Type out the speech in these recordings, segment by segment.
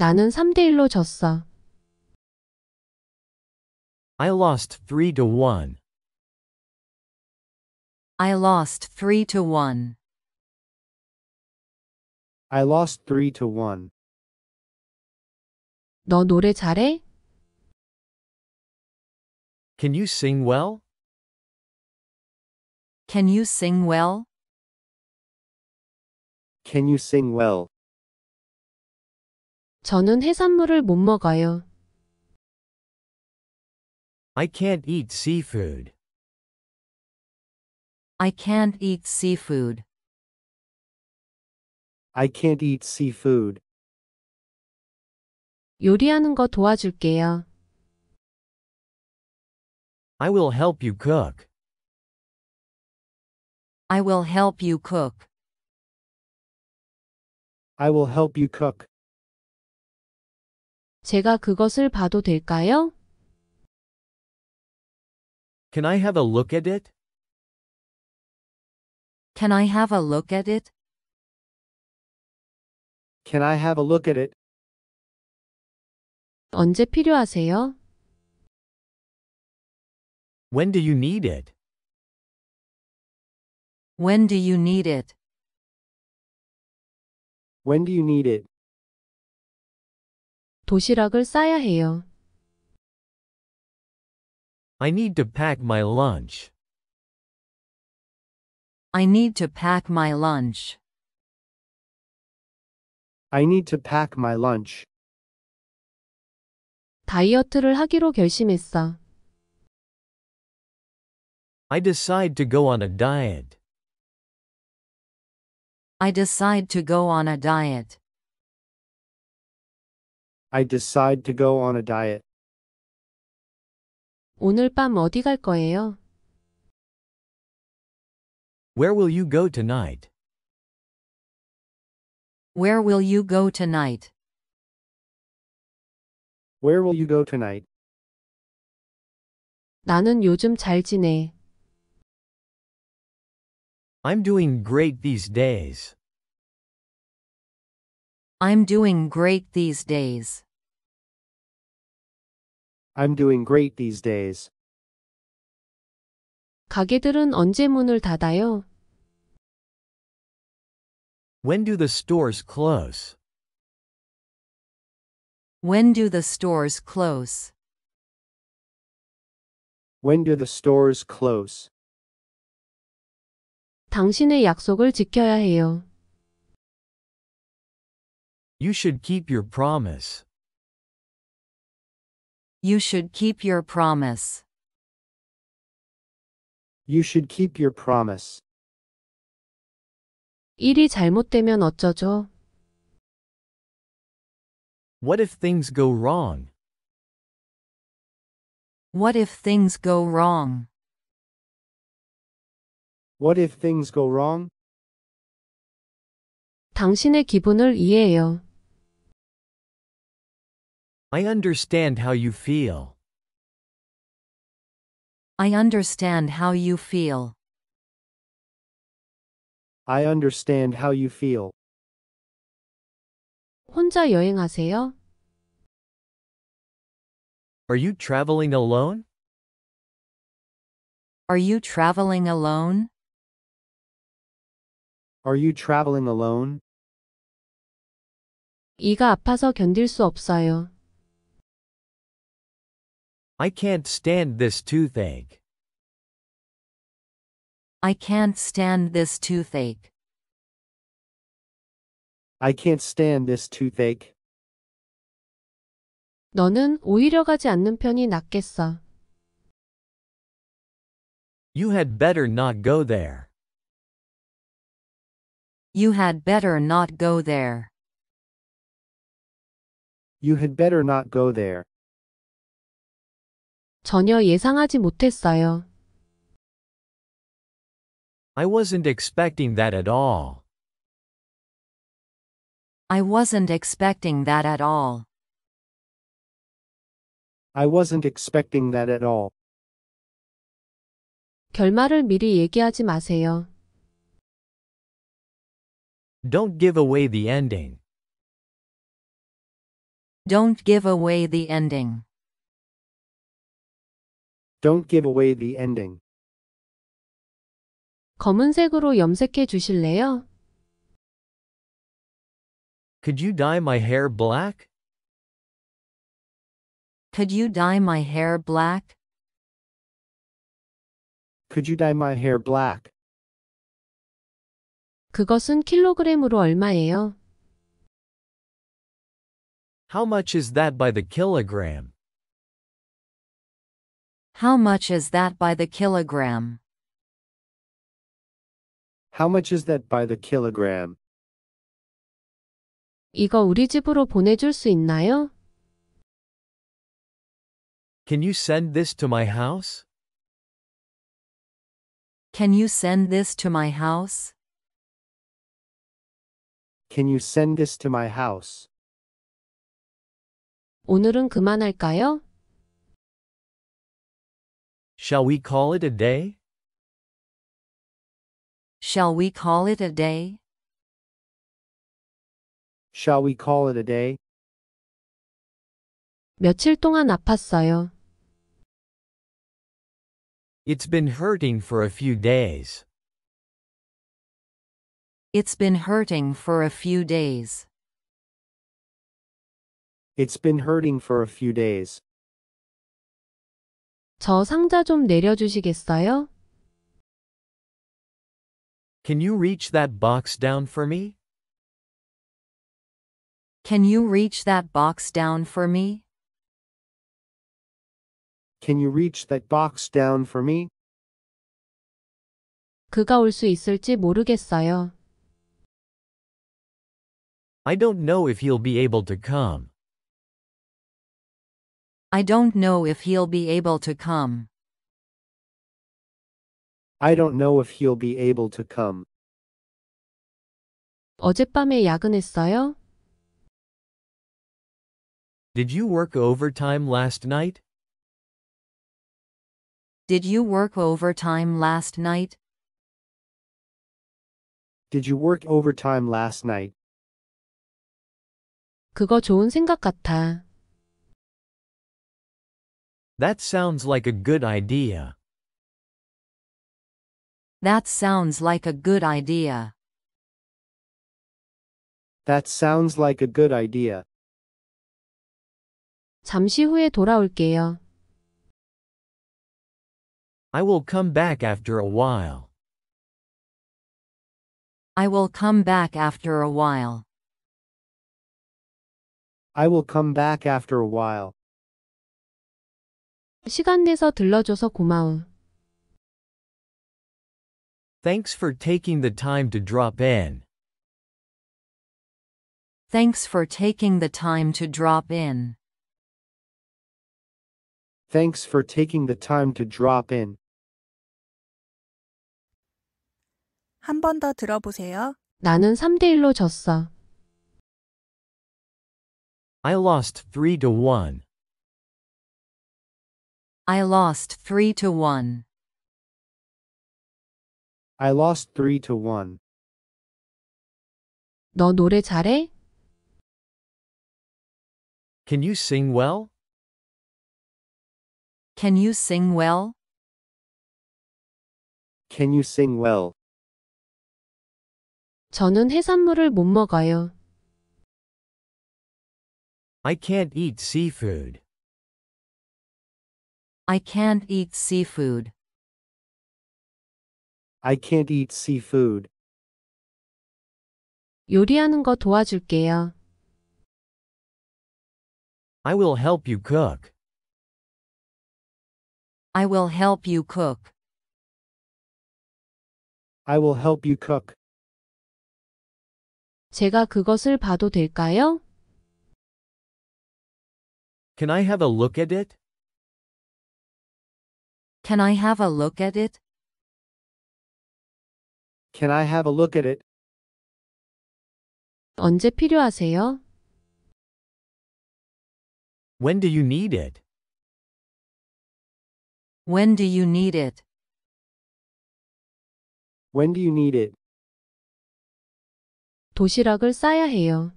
나는 3대 1로 졌어. I lost 3 to 1. I lost 3 to 1. I lost 3 to 1. 너 노래 잘해? Can you sing well? Can you sing well? Can you sing well? 저는 해산물을 못 먹어요. I can't eat seafood. I can't eat seafood. I can't eat seafood. 요리하는 거 도와줄게요. I will help you cook. I will help you cook. I will help you cook. 제가 그것을 봐도 될까요? Can I have a look at it? Can I have a look at it? Can I have a look at it? 언제 필요하세요? When do you need it? When do you need it? When do you need it? 도시락을 싸야 해요. I need to pack my lunch. I need to pack my lunch. I need to pack my lunch. 다이어트를 하기로 결심했어. I decide to go on a diet. I decide to go on a diet. I decide to go on a diet. 오늘 밤 어디 갈 거예요? Where will you go tonight? Where will you go tonight? Where will you go tonight? 나는 요즘 잘 지내. I'm doing great these days. I'm doing great these days. I'm doing great these days. 가게들은 언제 문을 닫아요? When do the stores close? When do the stores close? When do the stores close? 당신의 약속을 지켜야 해요. You should keep your promise. You should keep your promise. You should keep your promise. 일이 잘못되면 어쩌죠? What if things go wrong? What if things go wrong? What if things go wrong? 당신의 기분을 이해해요. I understand how you feel. I understand how you feel. I understand how you feel. 혼자 여행하세요? Are you traveling alone? Are you traveling alone? Are you traveling alone? 이가 아파서 견딜 수 없어요. I can't stand this toothache. I can't stand this toothache. I can't stand this toothache. 너는 오히려 가지 않는 편이 낫겠어. You had better not go there. You had better not go there. You had better not go there. 전혀 예상하지 못했어요. I wasn't expecting that at all. I wasn't expecting that at all. I wasn't expecting that at all. 결말을 미리 얘기하지 마세요. Don't give away the ending. Don't give away the ending. Don't give away the ending. 검은색으로 염색해 주실래요? Could you dye my hair black? Could you dye my hair black? Could you dye my hair black? 그것은 킬로그램으로 얼마예요? How much is that by the kilogram? How much is that by the kilogram? How much is that by the kilogram? 이거 우리 집으로 보내줄 수 있나요? Can you send this to my house? Can you send this to my house? Can you send this to my house? 오늘은 그만할까요? Shall we call it a day? Shall we call it a day? Shall we call it a day? 며칠 동안 아팠어요. It's been hurting for a few days. It's been hurting for a few days. It's been hurting for a few days. 저 상자 좀 내려주시겠어요? Can you reach that box down for me? Can you reach that box down for me? Can you reach that box down for me? 그가 있을지 모르겠어요. I don't know if he'll be able to come. I don't know if he'll be able to come. I don't know if he'll be able to come. 어젯밤에 야근했어요? Did you work overtime last night? Did you work overtime last night? Did you work overtime last night? 그거 좋은 생각 같아. That sounds like a good idea. That sounds like a good idea. That sounds like a good idea. 잠시 후에 돌아올게요. I will come back after a while. I will come back after a while. I will come back after a while. 시간 내서 들러줘서 고마워. Thanks for taking the time to drop in. Thanks for taking the time to drop in. Thanks for taking the time to drop in. 한 번 더 들어보세요. 나는 3대 1로 졌어. I lost 3 to 1. I lost 3 to 1. I lost 3 to 1. 너 노래 잘해? Can you sing well? Can you sing well? Can you sing well? 저는 해산물을 못 먹어요. I can't eat seafood. I can't eat seafood. I can't eat seafood. 요리하는 거 도와줄게요. I will help you cook. I will help you cook. I will help you cook. 제가 그것을 봐도 될까요? Can I have a look at it? Can I have a look at it? Can I have a look at it? 언제 필요하세요? When do you need it? When do you need it? When do you need it? 도시락을 싸야 해요.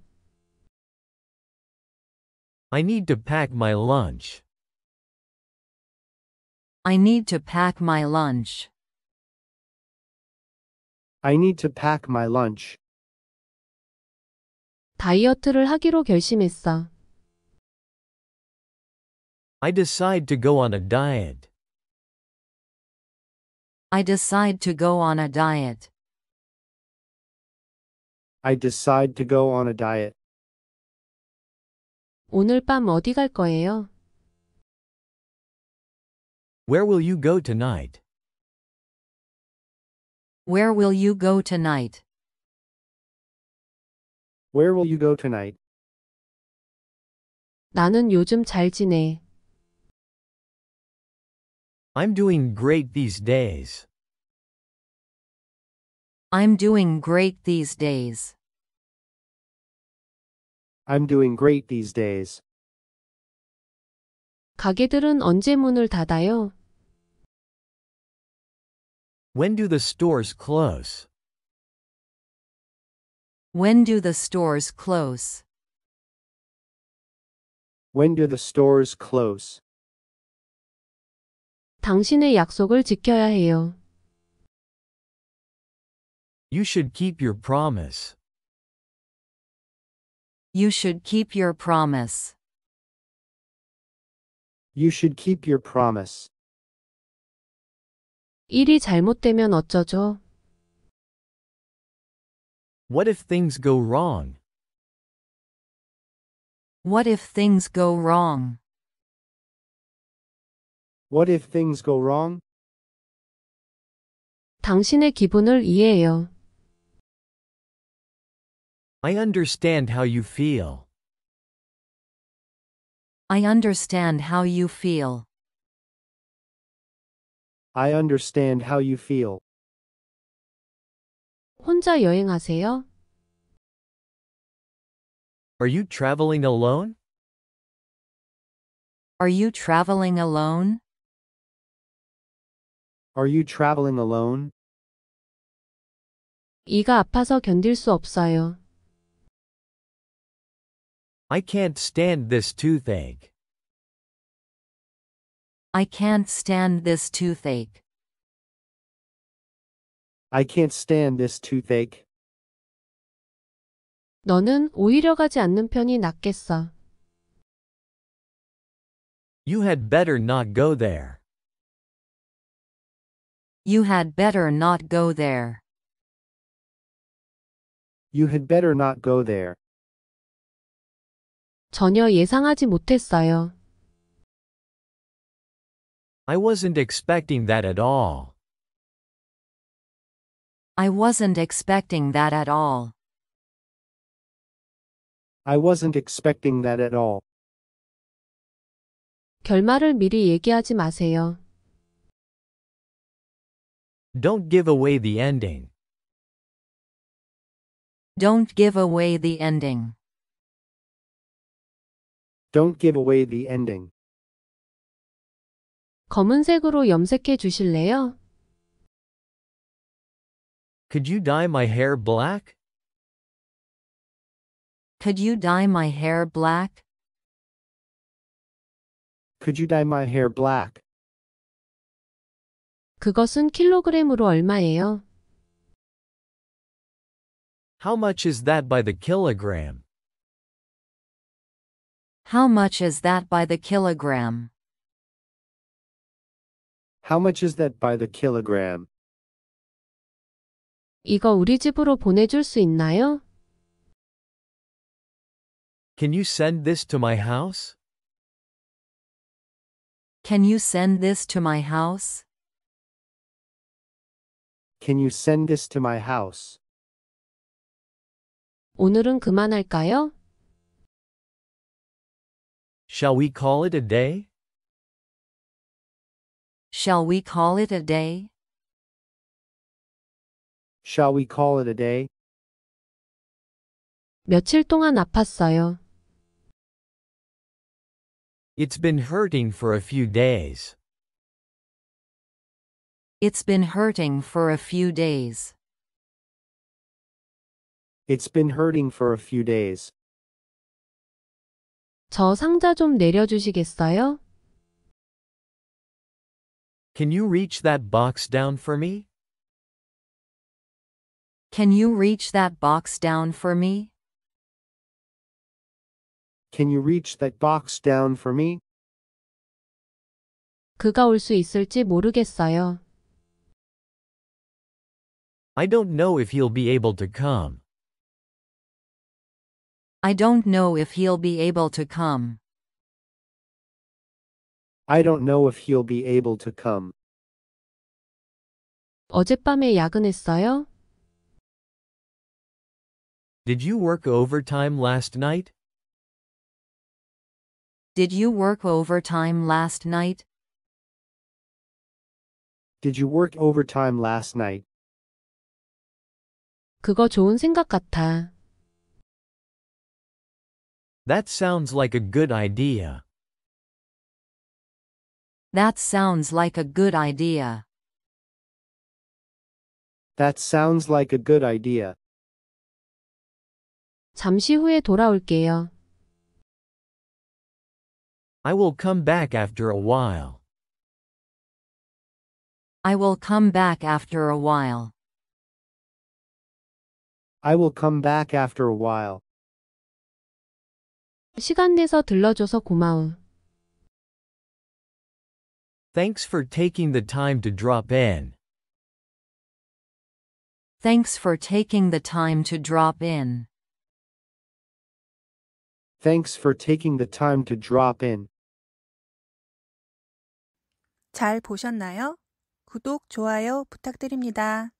I need to pack my lunch. I need to pack my lunch. I need to pack my lunch. 다이어트를 하기로 결심했어. I decide to go on a diet. I decide to go on a diet. I decide to go on a diet. 오늘 밤 어디 갈 거예요? Where will you go tonight? Where will you go tonight? Where will you go tonight? 나는 요즘 잘 지내. I'm doing great these days. I'm doing great these days. I'm doing great these days. 가게들은 언제 문을 닫아요? When do the stores close? When do the stores close? When do the stores close? 당신의 약속을 지켜야 해요. You should keep your promise. You should keep your promise. You should keep your promise. 일이 잘못되면 어쩌죠? What if things go wrong? What if things go wrong? What if things go wrong? 당신의 기분을 이해해요. I understand how you feel. I understand how you feel. I understand how you feel. 혼자 여행하세요? Are you traveling alone? Are you traveling alone? Are you traveling alone? 이가 아파서 견딜 수 없어요. I can't stand this toothache. I can't stand this toothache. I can't stand this toothache. 너는 오히려 가지 않는 편이 낫겠어. You had better not go there. You had better not go there. You had better not go there. 전혀 예상하지 못했어요. I wasn't expecting that at all. I wasn't expecting that at all. I wasn't expecting that at all. 결말을 미리 얘기하지 마세요. Don't give away the ending. Don't give away the ending. Don't give away the ending. 검은색으로 염색해 주실래요? Could you dye my hair black? Could you dye my hair black? Could you dye my hair black? 그것은 킬로그램으로 얼마예요? How much is that by the kilogram? How much is that by the kilogram? How much is that by the kilogram? 이거 우리 집으로 보내줄 수 있나요? Can you send this to my house? Can you send this to my house? Can you send this to my house? 오늘은 그만할까요? Shall we call it a day? Shall we call it a day? Shall we call it a day? 며칠 동안 아팠어요. It's been hurting for a few days. It's been hurting for a few days. It's been hurting for a few days. 저 상자 좀 내려주시겠어요? Can you reach that box down for me? Can you reach that box down for me? Can you reach that box down for me? 그가 있을지 모르겠어요. I don't know if he'll be able to come. I don't know if he'll be able to come. I don't know if he'll be able to come. 어젯밤에 야근했어요? Did you work overtime last night? Did you work overtime last night? Did you work overtime last night? 그거 좋은 생각 같아. That sounds like a good idea. That sounds like a good idea. That sounds like a good idea. 잠시 후에 돌아올게요. I will come back after a while. I will come back after a while. I will come back after a while. 시간 내서 들러줘서 고마워. Thanks for taking the time to drop in. Thanks for taking the time to drop in. Thanks for taking the time to drop in. 잘 보셨나요? 구독, 좋아요 부탁드립니다.